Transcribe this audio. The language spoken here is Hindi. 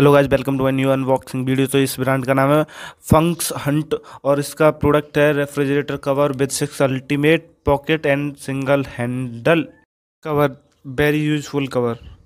hello guys welcome to my new unboxing video तो इस ब्रांड का नाम है फंक्स हंट और इसका प्रोडक्ट है refrigerator cover with six ultimate pocket and single handle cover very useful cover